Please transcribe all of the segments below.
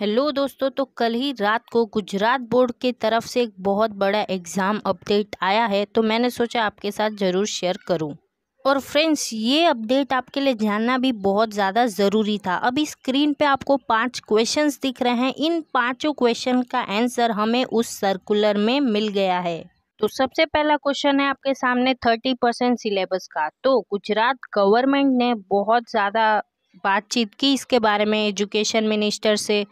hello दोस्तों तो कल ही रात को गुजरात बोर्ड के तरफ से एक बहुत बड़ा एग्ज़ाम अपडेट आया है तो मैंने सोचा आपके साथ ज़रूर शेयर करूं और फ्रेंड्स ये अपडेट आपके लिए जानना भी बहुत ज़्यादा ज़रूरी था अभी स्क्रीन पे आपको पांच क्वेश्चंस दिख रहे हैं इन पांचों क्वेश्चन का आंसर हमें उस सर्कुलर में मिल गया है तो सबसे पहला क्वेश्चन है आपके सामने थर्टी परसेंट सिलेबस का तो गुजरात गवर्नमेंट ने बहुत ज़्यादा बातचीत की इसके बारे में एजुकेशन मिनिस्टर से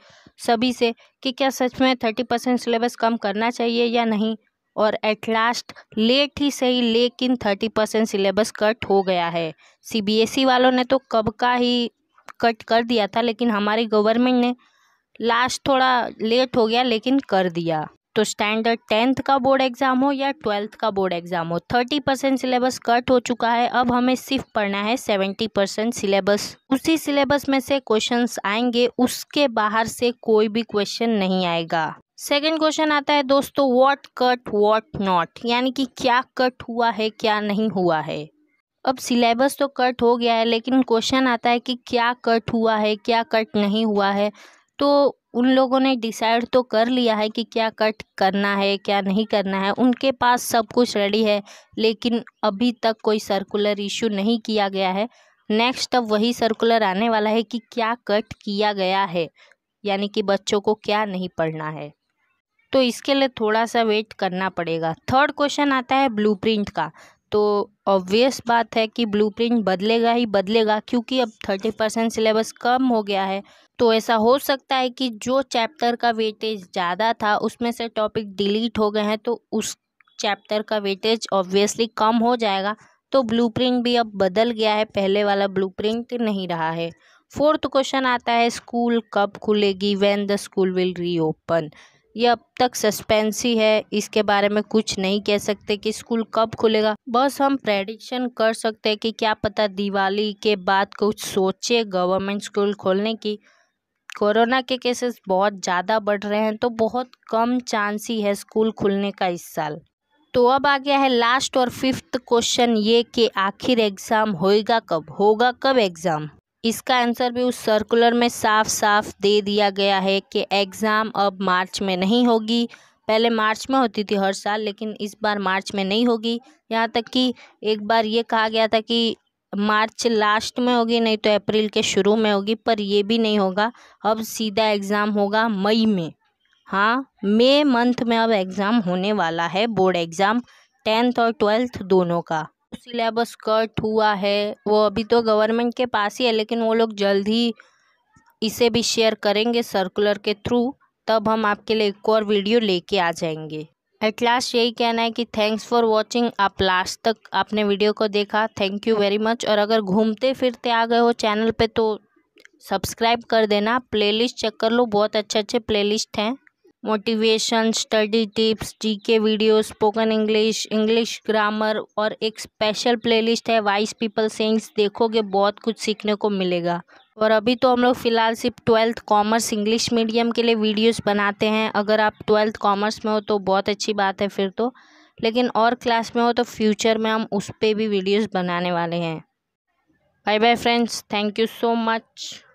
सभी से कि क्या सच में थर्टी परसेंट सिलेबस कम करना चाहिए या नहीं और एट लास्ट लेट ही सही लेकिन थर्टी परसेंट सिलेबस कट हो गया है सीबीएसई e वालों ने तो कब का ही कट कर दिया था लेकिन हमारी गवर्नमेंट ने लास्ट थोड़ा लेट हो गया लेकिन कर दिया तो स्टैंडर्ड टेंथ का बोर्ड एग्ज़ाम हो या ट्वेल्थ का बोर्ड एग्ज़ाम हो थर्टी परसेंट सिलेबस कट हो चुका है अब हमें सिर्फ पढ़ना है सेवेंटी परसेंट सिलेबस उसी सिलेबस में से क्वेश्चंस आएंगे उसके बाहर से कोई भी क्वेश्चन नहीं आएगा सेकेंड क्वेश्चन आता है दोस्तों वॉट कट वॉट नॉट यानी कि क्या कट हुआ है क्या नहीं हुआ है अब सिलेबस तो कट हो गया है लेकिन क्वेश्चन आता है कि क्या कट हुआ है क्या कट नहीं हुआ है तो उन लोगों ने डिसाइड तो कर लिया है कि क्या कट करना है क्या नहीं करना है उनके पास सब कुछ रेडी है लेकिन अभी तक कोई सर्कुलर इशू नहीं किया गया है नेक्स्ट अब वही सर्कुलर आने वाला है कि क्या कट किया गया है यानी कि बच्चों को क्या नहीं पढ़ना है तो इसके लिए थोड़ा सा वेट करना पड़ेगा थर्ड क्वेश्चन आता है ब्लूप्रिंट का तो ऑब्वियस बात है कि ब्लूप्रिंट बदलेगा ही बदलेगा क्योंकि अब थर्टी परसेंट सिलेबस कम हो गया है तो ऐसा हो सकता है कि जो चैप्टर का वेटेज ज़्यादा था उसमें से टॉपिक डिलीट हो गए हैं तो उस चैप्टर का वेटेज ऑब्वियसली कम हो जाएगा तो ब्लू भी अब बदल गया है पहले वाला ब्लू नहीं रहा है फोर्थ क्वेश्चन आता है स्कूल कब खुलेगी when the school will reopen ये अब तक सस्पेंस ही है इसके बारे में कुछ नहीं कह सकते कि स्कूल कब खुलेगा बस हम प्रेडिक्शन कर सकते हैं कि क्या पता दिवाली के बाद कुछ सोचे गवर्नमेंट स्कूल खोलने की कोरोना के केसेस बहुत ज़्यादा बढ़ रहे हैं तो बहुत कम चांस ही है स्कूल खुलने का इस साल तो अब आ गया है लास्ट और फिफ्थ क्वेश्चन ये कि आखिर एग्ज़ाम होएगा कब होगा कब एग्ज़ाम इसका आंसर भी उस सर्कुलर में साफ साफ दे दिया गया है कि एग्ज़ाम अब मार्च में नहीं होगी पहले मार्च में होती थी हर साल लेकिन इस बार मार्च में नहीं होगी यहाँ तक कि एक बार ये कहा गया था कि मार्च लास्ट में होगी नहीं तो अप्रैल के शुरू में होगी पर यह भी नहीं होगा अब सीधा एग्ज़ाम होगा मई में हाँ मई मंथ में अब एग्ज़ाम होने वाला है बोर्ड एग्ज़ाम टेंथ और ट्वेल्थ दोनों का सिलेबस कट हुआ है वो अभी तो गवर्नमेंट के पास ही है लेकिन वो लोग जल्द ही इसे भी शेयर करेंगे सर्कुलर के थ्रू तब हम आपके लिए एक और वीडियो लेके आ जाएंगे एट लास्ट यही कहना है कि थैंक्स फॉर वॉचिंग आप लास्ट तक आपने वीडियो को देखा थैंक यू वेरी मच और अगर घूमते फिरते आ गए हो चैनल पे तो सब्सक्राइब कर देना प्लेलिस्ट चेक कर लो बहुत अच्छे अच्छे प्लेलिस्ट हैं motivation study tips GK video spoken English English grammar और एक स्पेशल प्लेलिस्ट है वाइस पीपल सेंग्स देखोगे बहुत कुछ सीखने को मिलेगा और अभी तो हम लोग फ़िलहाल सिर्फ ट्वेल्थ कॉमर्स इंग्लिश मीडियम के लिए वीडियोस बनाते हैं अगर आप ट्वेल्थ कॉमर्स में हो तो बहुत अच्छी बात है फिर तो लेकिन और क्लास में हो तो फ्यूचर में हम उस पर भी वीडियोस बनाने वाले हैं bye bye friends thank you so much